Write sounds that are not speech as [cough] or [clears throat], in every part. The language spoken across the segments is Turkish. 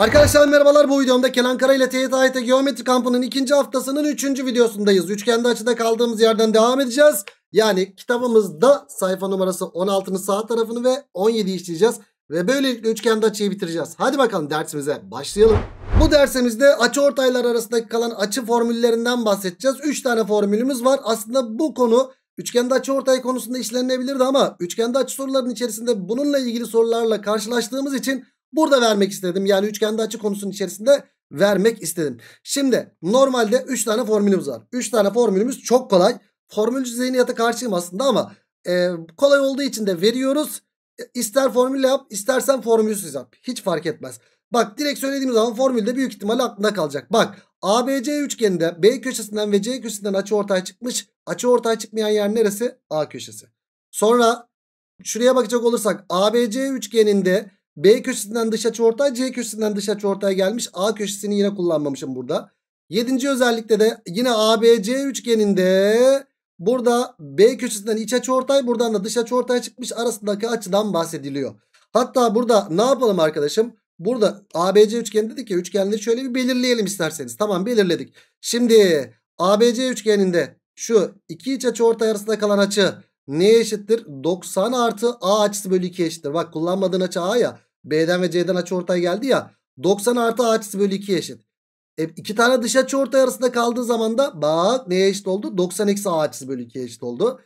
Arkadaşlar merhabalar bu videomda Kenan Kara ile TYT Geometri Kampı'nın ikinci haftasının üçüncü videosundayız. Üçgende açıda kaldığımız yerden devam edeceğiz. Yani kitabımızda sayfa numarası 16'nın sağ tarafını ve 17'yi işleyeceğiz. Ve böylelikle üçgende açıyı bitireceğiz. Hadi bakalım dersimize başlayalım. Bu dersimizde açı ortaylar arasındaki kalan açı formüllerinden bahsedeceğiz. Üç tane formülümüz var. Aslında bu konu üçgende açı ortay konusunda işlenebilirdi ama üçgende açı sorularının içerisinde bununla ilgili sorularla karşılaştığımız için Burada vermek istedim. Yani üçgende açı konusunun içerisinde vermek istedim. Şimdi normalde 3 tane formülümüz var. 3 tane formülümüz çok kolay. Formülcü zihniyata karşıyım aslında ama e, kolay olduğu için de veriyoruz. E, ister formülle yap istersen formülsüz yap. Hiç fark etmez. Bak direkt söylediğim zaman formülde büyük ihtimalle aklında kalacak. Bak ABC üçgeninde B köşesinden ve C köşesinden açı ortaya çıkmış. Açı ortaya çıkmayan yer neresi? A köşesi. Sonra şuraya bakacak olursak ABC üçgeninde B köşesinden dış açı ortay, C köşesinden dış açı ortay gelmiş. A köşesini yine kullanmamışım burada. Yedinci özellikte de yine ABC üçgeninde burada B köşesinden iç açı ortay, buradan da dış açı ortay çıkmış. Arasındaki açıdan bahsediliyor. Hatta burada ne yapalım arkadaşım? Burada ABC üçgeni dedik ya üçgenleri şöyle bir belirleyelim isterseniz. Tamam belirledik. Şimdi ABC üçgeninde şu iki iç açı ortay arasında kalan açı neye eşittir? 90 artı A açısı bölü 2 eşittir. Bak kullanmadığın açı A ya. B'den ve C'den açı ortay geldi ya. 90 artı A açısı bölü 2 eşit. E, iki tane dış açı ortay arasında kaldığı zaman da bak neye eşit oldu? 90 eksi A açısı bölü 2 eşit oldu.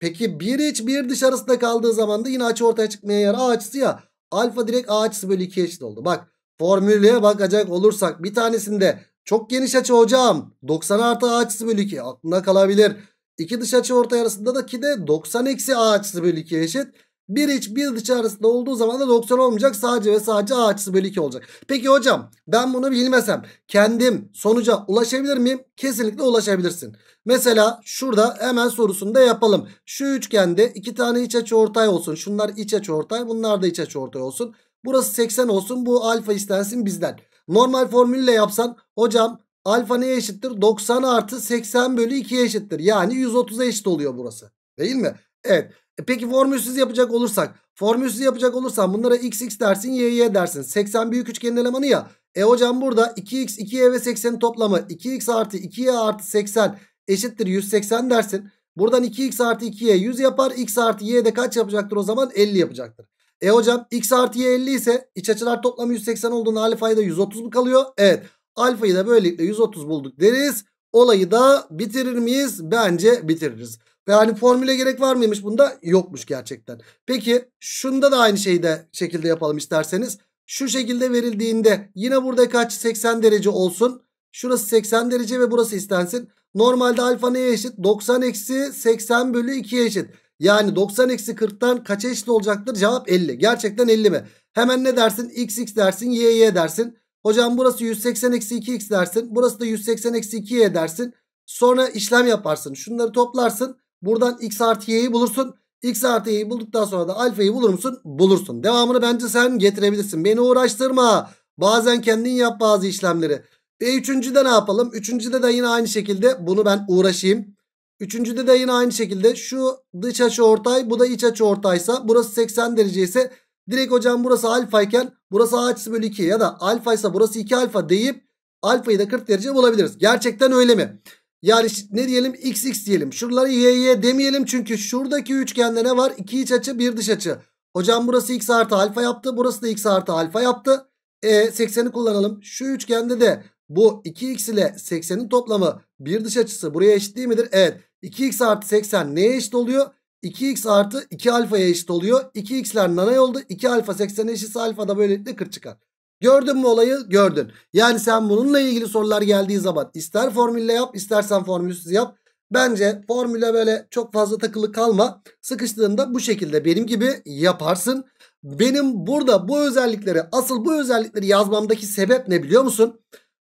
Peki bir iç bir dış arasında kaldığı zaman da yine açı ortaya çıkmaya yer A açısı ya. Alfa direkt A açısı bölü 2 eşit oldu. Bak formüle bakacak olursak bir tanesinde çok geniş açı hocam. 90 artı A açısı bölü 2 aklına kalabilir. İki dış açı ortay arasında da ki de 90 eksi A açısı bölü 2 eşit. Bir iç bir dış arasında olduğu zaman da 90 olmayacak. Sadece ve sadece A açısı bölü 2 olacak. Peki hocam ben bunu bilmesem kendim sonuca ulaşabilir miyim? Kesinlikle ulaşabilirsin. Mesela şurada hemen sorusunu da yapalım. Şu üçgende iki tane iç açı ortay olsun. Şunlar iç açı ortay bunlar da iç açı ortay olsun. Burası 80 olsun bu alfa istensin bizden. Normal formülle yapsan hocam alfa neye eşittir? 90 artı 80 bölü 2'ye eşittir. Yani 130'a eşit oluyor burası. Değil mi? Evet. E peki formülsüz yapacak olursak. Formülsüz yapacak olursan bunlara x x dersin y y dersin. 80 büyük üçgenin elemanı ya. E hocam burada 2x 2y ve 80'in toplamı 2x artı 2y artı 80 eşittir 180 dersin. Buradan 2x artı 2y 100 yapar. x artı y de kaç yapacaktır o zaman? 50 yapacaktır. E hocam x artı y 50 ise iç açılar toplamı 180 olduğunda alfayı da 130 mu kalıyor? Evet. Alfayı da böylelikle 130 bulduk deriz. Olayı da bitirir miyiz? Bence bitiririz. Ve hani formüle gerek var mıymış bunda? Yokmuş gerçekten. Peki şunda da aynı şeyi de şekilde yapalım isterseniz. Şu şekilde verildiğinde yine burada kaç 80 derece olsun. Şurası 80 derece ve burası istensin. Normalde alfa neye eşit? 90 eksi 80 bölü 2'ye eşit. Yani 90 eksi 40'tan kaça eşit olacaktır? Cevap 50. Gerçekten 50 mi? Hemen ne dersin? X x dersin. Y y dersin. Hocam burası 180 eksi 2x dersin. Burası da 180 eksi 2y dersin. Sonra işlem yaparsın. Şunları toplarsın. Buradan x artı y'yi bulursun. X artı y'yi bulduktan sonra da alfayı bulur musun? Bulursun. Devamını bence sen getirebilirsin. Beni uğraştırma. Bazen kendin yap bazı işlemleri. Ve üçüncüde ne yapalım? Üçüncüde de yine aynı şekilde bunu ben uğraşayım. Üçüncüde de yine aynı şekilde şu dış açı ortay bu da iç açı ortaysa burası 80 derece ise direkt hocam burası alfa'yken, burası a açısı bölü 2 ya da alfa'ysa burası 2 alfa deyip alfayı da 40 derece bulabiliriz. Gerçekten öyle mi? Yani ne diyelim xx diyelim. Şuraları yy demeyelim çünkü şuradaki üçgende ne var? İki iç açı bir dış açı. Hocam burası x artı alfa yaptı. Burası da x artı alfa yaptı. E 80'i kullanalım. Şu üçgende de bu 2x ile 80'in toplamı bir dış açısı buraya eşit değil midir? Evet. 2x artı 80 neye eşit oluyor? 2x artı 2 alfaya eşit oluyor. 2x'ler nanay oldu. 2 alfa 80'e eşitse alfa da böylelikle 40 çıkar. Gördün mü olayı? Gördün. Yani sen bununla ilgili sorular geldiği zaman ister formülle yap istersen formülsüz yap. Bence formüle böyle çok fazla takılı kalma. Sıkıştığında bu şekilde benim gibi yaparsın. Benim burada bu özellikleri asıl bu özellikleri yazmamdaki sebep ne biliyor musun?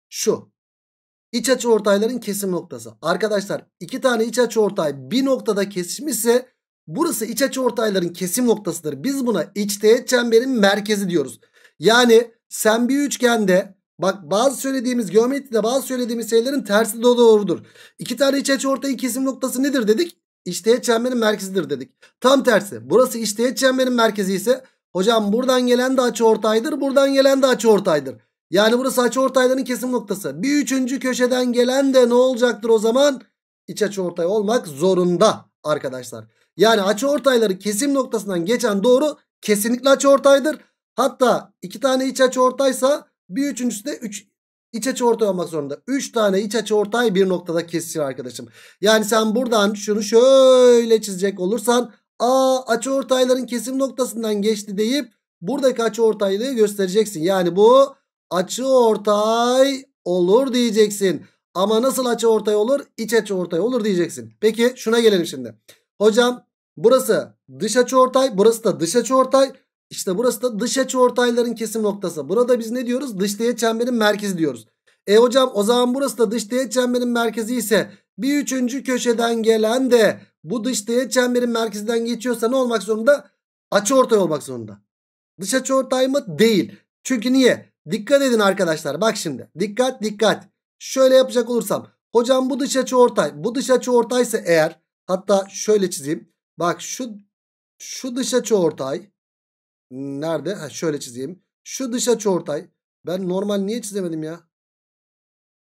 Şu. İç açı ortayların kesim noktası. Arkadaşlar iki tane iç açı ortay bir noktada kesişmişse burası iç açı ortayların kesim noktasıdır. Biz buna içteğet çemberin merkezi diyoruz. Yani sen bir üçgende bak bazı söylediğimiz geometride bazı söylediğimiz şeylerin tersi de doğrudur. İki tane iç açıortay kesim noktası nedir dedik? İçteğet çemberin merkezidir dedik. Tam tersi. Burası içteğet çemberin merkezi ise hocam buradan gelen de ortaydır, buradan gelen de ortaydır. Yani burası açı açıortayların kesim noktası. Bir üçüncü köşeden gelen de ne olacaktır o zaman? İç ortay olmak zorunda arkadaşlar. Yani açı ortayları kesim noktasından geçen doğru kesinlikle açı ortaydır. Hatta iki tane iç açı ortaysa bir üçüncüsü de üç, iç açı ortay olmak zorunda. Üç tane iç açı ortay bir noktada kesişir arkadaşım. Yani sen buradan şunu şöyle çizecek olursan A açı ortayların kesim noktasından geçti deyip buradaki açı ortaylığı göstereceksin. Yani bu açı ortay olur diyeceksin. Ama nasıl açı ortay olur? İç açı ortay olur diyeceksin. Peki şuna gelelim şimdi. Hocam burası dış açı ortay, burası da dış açı ortay. İşte burası da dış açı ortayların kesim noktası. Burada biz ne diyoruz? Dış teğet çemberin merkezi diyoruz. E hocam o zaman burası da dış teğet çemberin merkezi ise bir üçüncü köşeden gelen de bu dış teğet çemberin merkezinden geçiyorsa ne olmak zorunda? Açı ortay olmak zorunda. Dış açı ortay mı? Değil. Çünkü niye? Dikkat edin arkadaşlar. Bak şimdi. Dikkat dikkat. Şöyle yapacak olursam. Hocam bu dış açı ortay. Bu dış açı ortaysa eğer. Hatta şöyle çizeyim. Bak şu şu dış açı ortay. Nerede? Ha, şöyle çizeyim. Şu dış açı ortay. Ben normal niye çizemedim ya?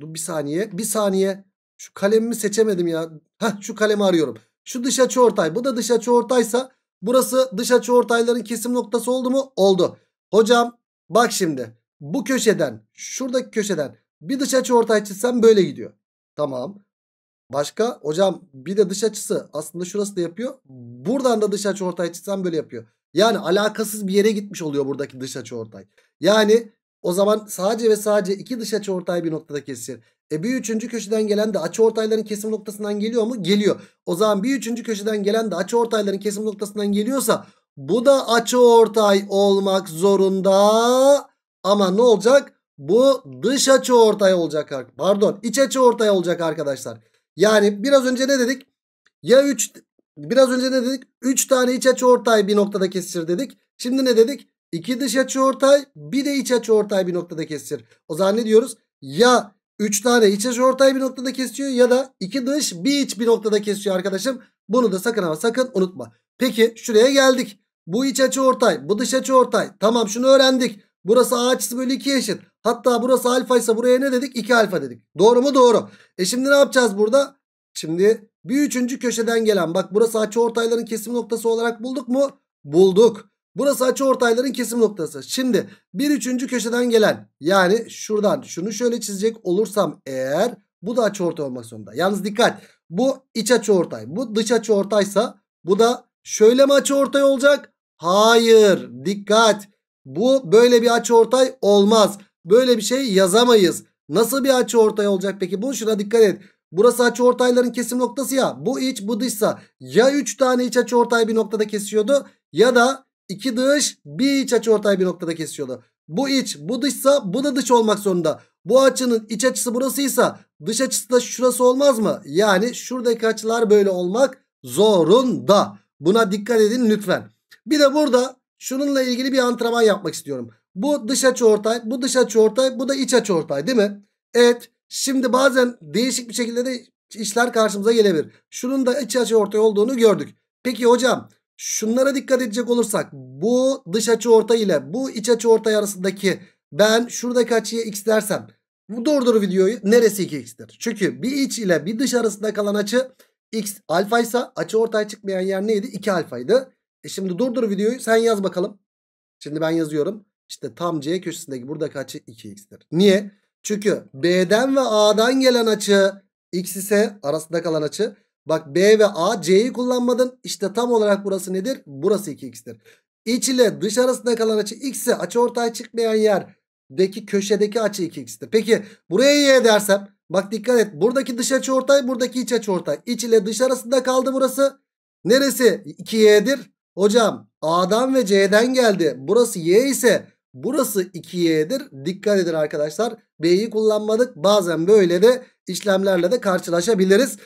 Dur bir saniye. Bir saniye. Şu kalemimi seçemedim ya. Ha, şu kalemi arıyorum. Şu dış açı ortay. Bu da dış açı ortaysa burası dış açı ortayların kesim noktası oldu mu? Oldu. Hocam bak şimdi. Bu köşeden şuradaki köşeden bir dış açı ortay çizsem böyle gidiyor. Tamam. Başka hocam bir de dış açısı aslında şurası da yapıyor. Buradan da dış açı ortay çizsem böyle yapıyor. Yani alakasız bir yere gitmiş oluyor buradaki dış açı ortay. Yani o zaman sadece ve sadece iki dış açı ortay bir noktada kesişir. E bir üçüncü köşeden gelen de açı ortayların kesim noktasından geliyor mu? Geliyor. O zaman bir üçüncü köşeden gelen de açı ortayların kesim noktasından geliyorsa bu da açı ortay olmak zorunda. Ama ne olacak? Bu dış açı ortay olacak. Pardon iç açı ortay olacak arkadaşlar. Yani biraz önce ne dedik? Ya 3 Biraz önce ne dedik? 3 tane iç açı ortay bir noktada kesişir dedik. Şimdi ne dedik? 2 dış açı ortay bir de iç açı ortay bir noktada kesişir. O zaman ne diyoruz? Ya 3 tane iç açı ortay bir noktada kesiyor ya da 2 dış bir iç bir noktada kesiyor arkadaşım. Bunu da sakın ama sakın unutma. Peki şuraya geldik. Bu iç açı ortay bu dış açı ortay. Tamam şunu öğrendik. Burası a açısı bölü 2 eşit. Hatta burası alfa ise buraya ne dedik? 2 alfa dedik. Doğru mu? Doğru. E şimdi ne yapacağız burada? Şimdi bir üçüncü köşeden gelen bak burası açı ortayların kesim noktası olarak bulduk mu? Bulduk. Burası açı ortayların kesim noktası. Şimdi bir üçüncü köşeden gelen yani şuradan şunu şöyle çizecek olursam eğer bu da açı ortay olmak zorunda. Yalnız dikkat bu iç açı ortay bu dış açı ortaysa bu da şöyle mi açı ortay olacak? Hayır dikkat bu böyle bir açı ortay olmaz. Böyle bir şey yazamayız. Nasıl bir açı ortay olacak peki? Bu şuna dikkat et. Burası açı ortayların kesim noktası ya. Bu iç bu dışsa ya 3 tane iç açı ortay bir noktada kesiyordu ya da 2 dış bir iç açı ortay bir noktada kesiyordu. Bu iç bu dışsa bu da dış olmak zorunda. Bu açının iç açısı burasıysa dış açısı da şurası olmaz mı? Yani şuradaki açılar böyle olmak zorunda. Buna dikkat edin lütfen. Bir de burada şununla ilgili bir antrenman yapmak istiyorum. Bu dış açı ortay, bu dış açı ortay, bu da iç açı ortay değil mi? Evet. Şimdi bazen değişik bir şekilde de işler karşımıza gelebilir. Şunun da iç açı ortay olduğunu gördük. Peki hocam şunlara dikkat edecek olursak bu dış açı ortay ile bu iç açı ortay arasındaki ben şuradaki açıya x dersem bu doğrudur videoyu neresi 2x'tir? Çünkü bir iç ile bir dış arasında kalan açı x alfa ise açı ortay çıkmayan yer neydi? 2 alfaydı. E şimdi durdur videoyu sen yaz bakalım. Şimdi ben yazıyorum. İşte tam C köşesindeki buradaki açı 2x'tir. Niye? Çünkü B'den ve A'dan gelen açı X ise arasında kalan açı. Bak B ve A C'yi kullanmadın. İşte tam olarak burası nedir? Burası 2X'tir. İç ile dış arasında kalan açı X ise açı ortaya çıkmayan yerdeki köşedeki açı 2X'tir. Peki buraya Y dersem bak dikkat et. Buradaki dış açı ortay buradaki iç açı ortay. İç ile dış arasında kaldı burası. Neresi 2Y'dir? Hocam A'dan ve C'den geldi. Burası Y ise burası 2Y'dir. Dikkat edin arkadaşlar. B'yi kullanmadık. Bazen böyle de işlemlerle de karşılaşabiliriz.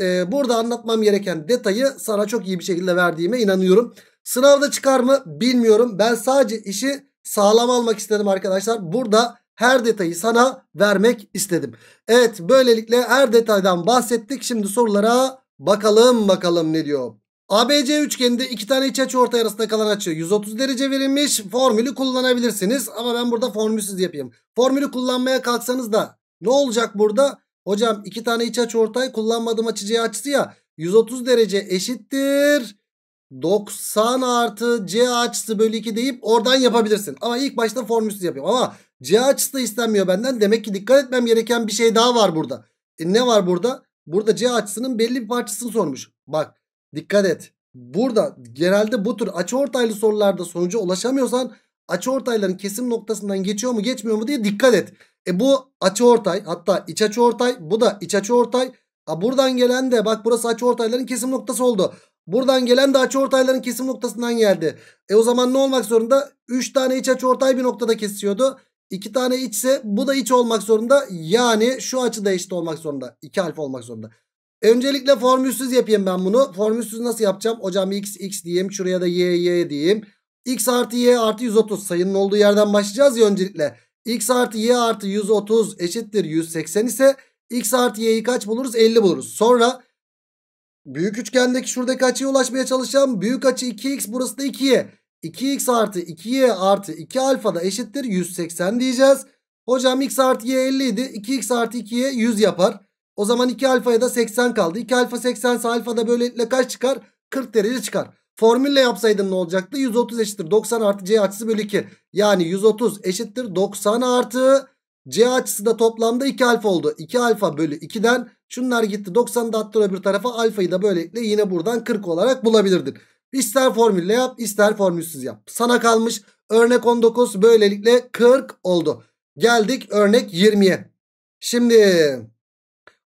Ee, burada anlatmam gereken detayı sana çok iyi bir şekilde verdiğime inanıyorum. Sınavda çıkar mı bilmiyorum. Ben sadece işi sağlam almak istedim arkadaşlar. Burada her detayı sana vermek istedim. Evet böylelikle her detaydan bahsettik. Şimdi sorulara bakalım bakalım ne diyor. ABC üçgeninde iki tane iç açı ortay arasında kalan açı 130 derece verilmiş. Formülü kullanabilirsiniz ama ben burada formülsüz yapayım. Formülü kullanmaya kalksanız da ne olacak burada? Hocam iki tane iç açı ortay kullanmadığım açı C açısı ya 130 derece eşittir 90 artı C açısı bölü 2 deyip oradan yapabilirsin. Ama ilk başta formülsüz yapayım ama C açısı da istenmiyor benden. Demek ki dikkat etmem gereken bir şey daha var burada. E ne var burada? Burada C açısının belli bir parçasını sormuş. Bak Dikkat et. Burada genelde bu tür açı ortaylı sorularda sonuca ulaşamıyorsan açı ortayların kesim noktasından geçiyor mu geçmiyor mu diye dikkat et. E bu açı ortay hatta iç açı ortay bu da iç açı ortay. A buradan gelen de bak burası açı ortayların kesim noktası oldu. Buradan gelen de açı ortayların kesim noktasından geldi. E o zaman ne olmak zorunda? 3 tane iç açı ortay bir noktada kesiyordu. 2 tane içse bu da iç olmak zorunda. Yani şu açıda eşit olmak zorunda. 2 alfa olmak zorunda. Öncelikle formülsüz yapayım ben bunu. Formülsüz nasıl yapacağım? Hocam x x diyeyim. Şuraya da y y diyeyim. x artı y artı 130 sayının olduğu yerden başlayacağız ya öncelikle. x artı y artı 130 eşittir 180 ise x artı y'yi kaç buluruz? 50 buluruz. Sonra büyük üçgendeki şuradaki açıya ulaşmaya çalışacağım. Büyük açı 2x burası da 2y. 2x artı 2y artı 2 alfa da eşittir 180 diyeceğiz. Hocam x artı y 50 idi. 2x artı 2y 100 yapar. O zaman 2 alfaya da 80 kaldı. 2 alfa 80 ise alfa da böylelikle kaç çıkar? 40 derece çıkar. Formülle yapsaydın ne olacaktı? 130 eşittir 90 artı c açısı bölü 2. Yani 130 eşittir 90 artı c açısı da toplamda 2 alfa oldu. 2 alfa bölü 2'den şunlar gitti. 90'da attır öbür tarafa alfayı da böylelikle yine buradan 40 olarak bulabilirdin. İster formülle yap ister formülsüz yap. Sana kalmış örnek 19 böylelikle 40 oldu. Geldik örnek 20'ye. Şimdi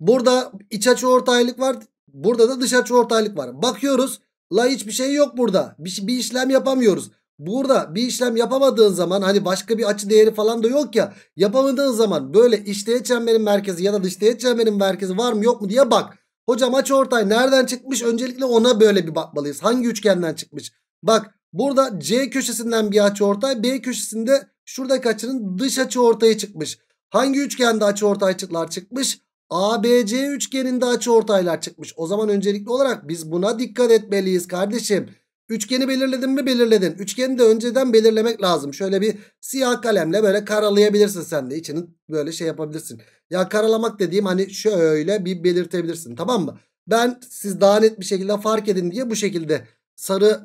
Burada iç açı ortaylık var. Burada da dış açı ortaylık var. Bakıyoruz. La hiçbir şey yok burada. Bir, şey, bir işlem yapamıyoruz. Burada bir işlem yapamadığın zaman hani başka bir açı değeri falan da yok ya. Yapamadığın zaman böyle iç çemberin merkezi ya da dış çemberin merkezi var mı yok mu diye bak. Hocam açı ortay nereden çıkmış? Öncelikle ona böyle bir bakmalıyız. Hangi üçgenden çıkmış? Bak burada C köşesinden bir açı ortay. B köşesinde şuradaki açının dış açı ortaya çıkmış. Hangi üçgende açı ortay açılar çıkmış? ABC üçgeninde açı ortaylar çıkmış. O zaman öncelikli olarak biz buna dikkat etmeliyiz kardeşim. Üçgeni belirledin mi belirledin. Üçgeni de önceden belirlemek lazım. Şöyle bir siyah kalemle böyle karalayabilirsin sen de. İçini böyle şey yapabilirsin. Ya karalamak dediğim hani şöyle bir belirtebilirsin tamam mı? Ben siz daha net bir şekilde fark edin diye bu şekilde sarı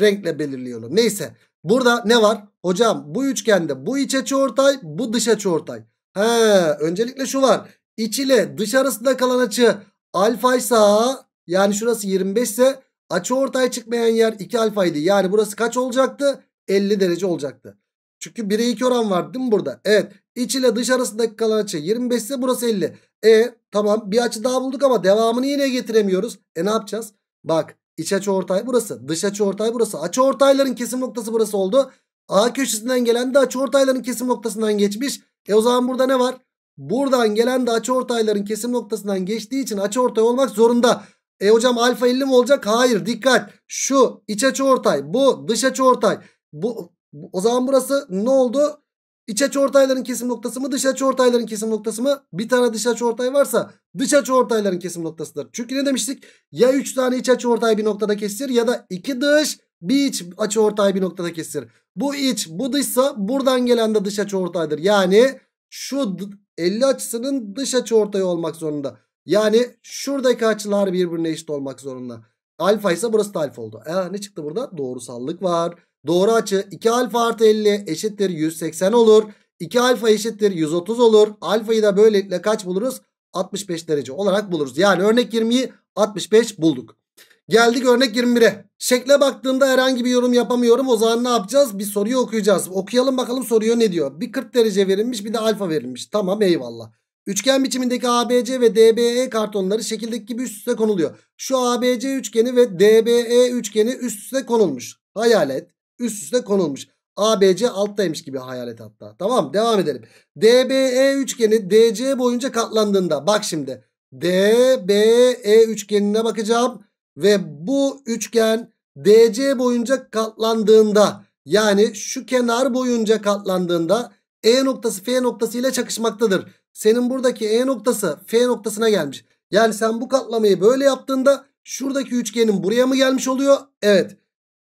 renkle belirliyorum. Neyse burada ne var? Hocam bu üçgende bu iç açı ortay bu dış açı ortay. He, öncelikle şu var. İç ile dış dışarısında kalan açı alfa alfaysa yani şurası 25 ise açı ortaya çıkmayan yer 2 alfaydı. Yani burası kaç olacaktı? 50 derece olacaktı. Çünkü 1'e 2 oran vardı, değil mi burada? Evet. İç ile dış arasındaki kalan açı 25 ise burası 50. E tamam bir açı daha bulduk ama devamını yine getiremiyoruz. E ne yapacağız? Bak iç açı ortay burası. Dış açı ortay burası. Açı ortayların kesim noktası burası oldu. A köşesinden gelen de açı ortayların kesim noktasından geçmiş. E o zaman burada ne var? Buradan gelen de ortayların kesim noktasından geçtiği için ortay olmak zorunda. E hocam alfa 50 mi olacak? Hayır dikkat. Şu iç ortay bu dış ortay Bu o zaman burası ne oldu? İç ortayların kesim noktası mı, dış ortayların kesim noktası mı? Bir tane dış ortay varsa dış ortayların kesim noktasıdır. Çünkü ne demiştik? Ya 3 tane iç ortay bir noktada kesir ya da 2 dış bir iç ortay bir noktada kesir. Bu iç, bu dışsa buradan gelen de dış ortaydır Yani şu 50 açısının dış açı ortayı olmak zorunda. Yani şuradaki açılar birbirine eşit olmak zorunda. Alfa ise burası da alfa oldu. E, ne çıktı burada? Doğrusallık var. Doğru açı 2 alfa artı 50 eşittir 180 olur. 2 alfa eşittir 130 olur. Alfayı da böylelikle kaç buluruz? 65 derece olarak buluruz. Yani örnek 20'yi 65 bulduk. Geldik örnek 21'e. Şekle baktığımda herhangi bir yorum yapamıyorum. O zaman ne yapacağız? Bir soruyu okuyacağız. Okuyalım bakalım soruyu ne diyor? Bir 40 derece verilmiş bir de alfa verilmiş. Tamam eyvallah. Üçgen biçimindeki ABC ve DBE kartonları şekildeki gibi üst üste konuluyor. Şu ABC üçgeni ve DBE üçgeni üst üste konulmuş. Hayal et. Üst üste konulmuş. ABC alttaymış gibi hayal et hatta. Tamam devam edelim. DBE üçgeni DC boyunca katlandığında bak şimdi. DBE üçgenine bakacağım ve bu üçgen DC boyunca katlandığında yani şu kenar boyunca katlandığında E noktası F noktası ile çakışmaktadır. Senin buradaki E noktası F noktasına gelmiş. Yani sen bu katlamayı böyle yaptığında şuradaki üçgenin buraya mı gelmiş oluyor? Evet.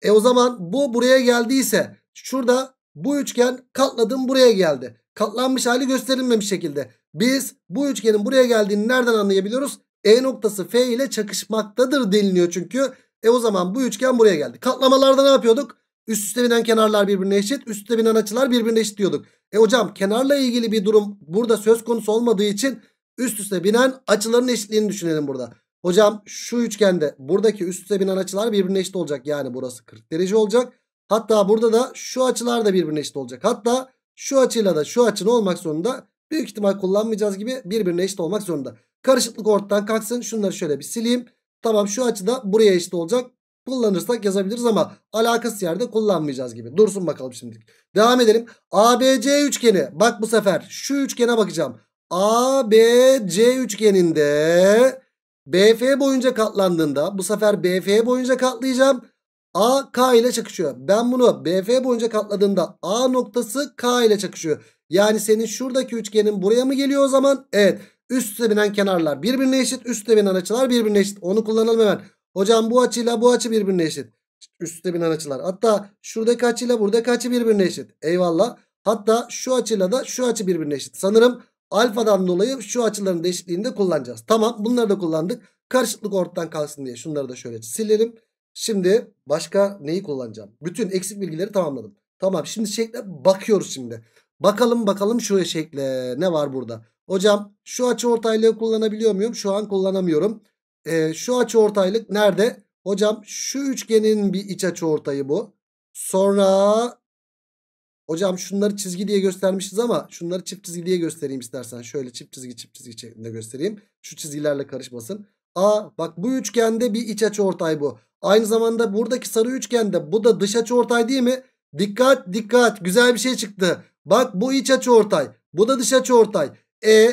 E o zaman bu buraya geldiyse şurada bu üçgen katladım buraya geldi. Katlanmış hali gösterilmemiş şekilde. Biz bu üçgenin buraya geldiğini nereden anlayabiliyoruz? E noktası F ile çakışmaktadır deniliyor çünkü. E o zaman bu üçgen buraya geldi. Katlamalarda ne yapıyorduk? Üst üste binen kenarlar birbirine eşit. Üst üste binen açılar birbirine eşit diyorduk. E hocam kenarla ilgili bir durum burada söz konusu olmadığı için üst üste binen açıların eşitliğini düşünelim burada. Hocam şu üçgende buradaki üst üste binen açılar birbirine eşit olacak. Yani burası 40 derece olacak. Hatta burada da şu açılar da birbirine eşit olacak. Hatta şu açıyla da şu açın olmak zorunda Büyük ihtimal kullanmayacağız gibi birbirine eşit olmak zorunda. Karışıklık ortadan kalksın. Şunları şöyle bir sileyim. Tamam şu açıda buraya eşit olacak. Kullanırsak yazabiliriz ama alakası yerde kullanmayacağız gibi. Dursun bakalım şimdi. Devam edelim. ABC üçgeni. Bak bu sefer şu üçgene bakacağım. ABC üçgeninde BF boyunca katlandığında bu sefer BF boyunca katlayacağım. A K ile çakışıyor. Ben bunu BF boyunca katladığında A noktası K ile çakışıyor. Yani senin şuradaki üçgenin buraya mı geliyor o zaman? Evet. Üstte binen kenarlar birbirine eşit. Üstte binen açılar birbirine eşit. Onu kullanalım hemen. Hocam bu açıyla bu açı birbirine eşit. Üstte binen açılar. Hatta şuradaki açıyla buradaki açı birbirine eşit. Eyvallah. Hatta şu açıyla da şu açı birbirine eşit. Sanırım alfadan dolayı şu açıların değişikliğini de kullanacağız. Tamam bunları da kullandık. Karışıklık ortadan kalsın diye şunları da şöyle silelim. Şimdi başka neyi kullanacağım? Bütün eksik bilgileri tamamladım. Tamam şimdi şekle bakıyoruz şimdi. Bakalım bakalım şu şekle ne var burada? Hocam şu açı ortaylığı kullanabiliyor muyum? Şu an kullanamıyorum. Ee, şu açı ortaylık nerede? Hocam şu üçgenin bir iç açı ortayı bu. Sonra hocam şunları çizgi diye göstermişiz ama şunları çift çizgi diye göstereyim istersen. Şöyle çift çizgi çift çizgi şeklinde göstereyim. Şu çizgilerle karışmasın. A bak bu üçgende bir iç açı ortay bu. Aynı zamanda buradaki sarı üçgende bu da dış açı ortay değil mi? Dikkat dikkat güzel bir şey çıktı. Bak bu iç açı ortay. Bu da dış açı ortay. E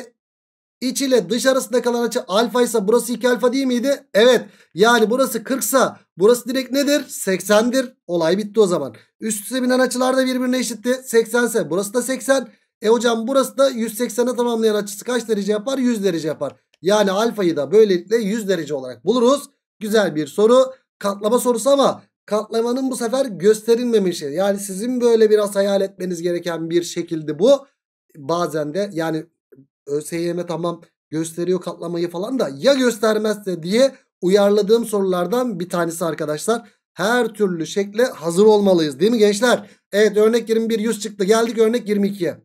iç ile dış arasında kalan açı alfa ise burası 2 alfa değil miydi? Evet. Yani burası 40 sa burası direkt nedir? 80'dir. Olay bitti o zaman. Üst üste binen açılar da birbirine eşitti. 80 ise burası da 80. E hocam burası da 180'e tamamlayan açısı kaç derece yapar? 100 derece yapar. Yani alfayı da böylelikle 100 derece olarak buluruz. Güzel bir soru. Katlama sorusu ama Katlamanın bu sefer gösterilmemişi. Yani sizin böyle biraz hayal etmeniz gereken bir şekilde bu. Bazen de yani ÖSYM tamam gösteriyor katlamayı falan da ya göstermezse diye uyarladığım sorulardan bir tanesi arkadaşlar. Her türlü şekle hazır olmalıyız değil mi gençler? Evet örnek 21 100 çıktı geldik örnek 22'ye.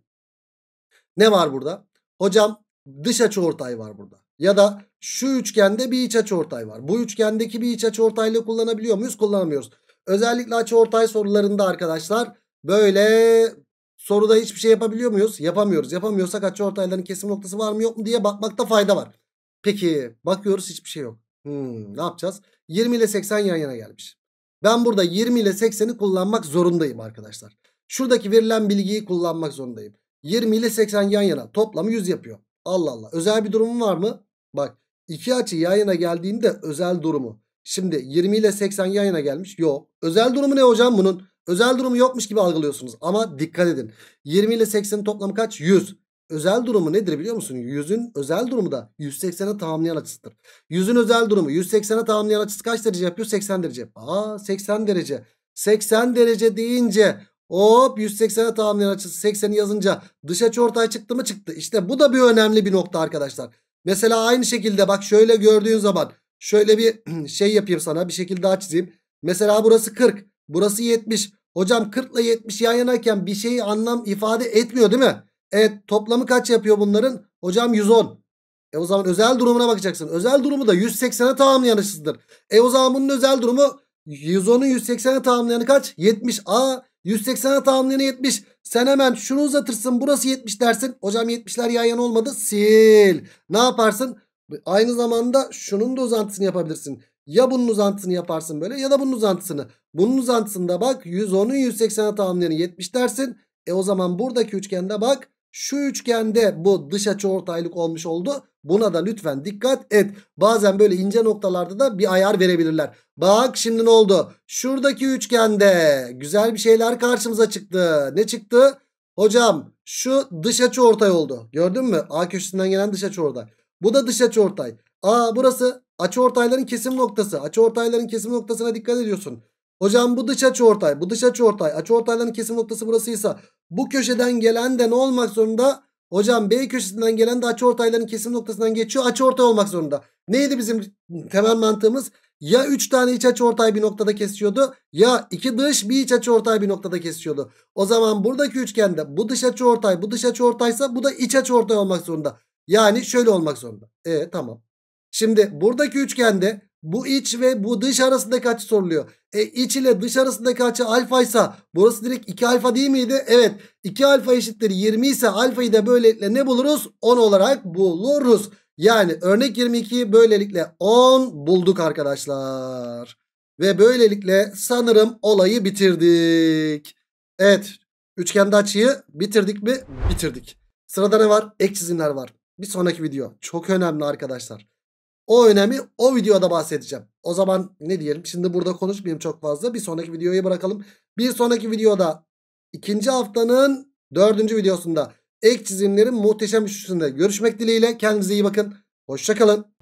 Ne var burada? Hocam dış açı ortay var burada. Ya da şu üçgende bir iç açıortay var. Bu üçgendeki bir iç açıortaylığı kullanabiliyor muyuz? Kullanamıyoruz. Özellikle açıortay sorularında arkadaşlar böyle soruda hiçbir şey yapabiliyor muyuz? Yapamıyoruz. Yapamıyorsak açıortayların kesim noktası var mı yok mu diye bakmakta fayda var. Peki bakıyoruz hiçbir şey yok. Hmm, ne yapacağız? 20 ile 80 yan yana gelmiş. Ben burada 20 ile 80'i kullanmak zorundayım arkadaşlar. Şuradaki verilen bilgiyi kullanmak zorundayım. 20 ile 80 yan yana toplamı 100 yapıyor. Allah Allah. Özel bir durumu var mı? Bak iki açı yan yana geldiğinde özel durumu. Şimdi 20 ile 80 yan yana gelmiş. Yok. Özel durumu ne hocam bunun? Özel durumu yokmuş gibi algılıyorsunuz. Ama dikkat edin. 20 ile 80'in toplamı kaç? 100. Özel durumu nedir biliyor musun? 100'ün özel durumu da 180'e tamamlayan açısıdır. 100'ün özel durumu 180'e tamamlayan açısı kaç derece yapıyor? 80 derece. Aa 80 derece. 80 derece deyince Hop 180'e tamamlayan açısı 80'i yazınca dış ortaya çıktı mı çıktı. İşte bu da bir önemli bir nokta arkadaşlar. Mesela aynı şekilde bak şöyle gördüğün zaman şöyle bir [clears throat] şey yapayım sana bir şekilde daha çizeyim. Mesela burası 40 burası 70. Hocam 40 ile 70 yan yanayken bir şeyi anlam ifade etmiyor değil mi? Evet toplamı kaç yapıyor bunların? Hocam 110. E o zaman özel durumuna bakacaksın. Özel durumu da 180'e tamamlayan açısıdır. E o zaman bunun özel durumu 110'un 180'e tamamlayanı kaç? 70. A 180'e tamamlayanı 70. Sen hemen şunu uzatırsın burası 70 dersin. Hocam 70'ler yan yana olmadı. Sil. Ne yaparsın? Aynı zamanda şunun da uzantısını yapabilirsin. Ya bunun uzantısını yaparsın böyle ya da bunun uzantısını. Bunun uzantısında bak 110'un 180'e tamamlayanı 70 dersin. E o zaman buradaki üçgende bak şu üçgende bu dış açı ortaylık olmuş oldu. Buna da lütfen dikkat et. Bazen böyle ince noktalarda da bir ayar verebilirler. Bak şimdi ne oldu? Şuradaki üçgende güzel bir şeyler karşımıza çıktı. Ne çıktı? Hocam şu dış açı ortay oldu. Gördün mü? A köşesinden gelen dış açı ortay. Bu da dış açı ortay. A, burası açı ortayların kesim noktası. Açı ortayların kesim noktasına dikkat ediyorsun. Hocam bu dış açı ortay. Bu dış açı ortay. Açı ortayların kesim noktası burasıysa bu köşeden gelen de ne olmak zorunda? Hocam B köşesinden gelen de açı ortayların kesim noktasından geçiyor. Açı ortay olmak zorunda. Neydi bizim temel mantığımız? Ya 3 tane iç açı ortay bir noktada kesiyordu. Ya 2 dış bir iç açı ortay bir noktada kesiyordu. O zaman buradaki üçgende bu dış açı ortay bu dış açı ortaysa bu da iç açı ortay olmak zorunda. Yani şöyle olmak zorunda. E tamam. Şimdi buradaki üçgende bu iç ve bu dış arasındaki açı soruluyor. E iç ile dış arasındaki açı alfa ise burası direkt 2 alfa değil miydi? Evet 2 alfa eşittir 20 ise alfayı da böylelikle ne buluruz? 10 olarak buluruz. Yani örnek 22, böylelikle 10 bulduk arkadaşlar. Ve böylelikle sanırım olayı bitirdik. Evet üçgende açıyı bitirdik mi? Bitirdik. Sırada ne var? Ek çizimler var. Bir sonraki video çok önemli arkadaşlar. O önemi o videoda bahsedeceğim. O zaman ne diyelim? Şimdi burada konuşmayayım çok fazla. Bir sonraki videoyu bırakalım. Bir sonraki videoda ikinci haftanın dördüncü videosunda ek çizimlerin muhteşem üçlüsünde görüşmek dileğiyle. Kendinize iyi bakın. Hoşçakalın.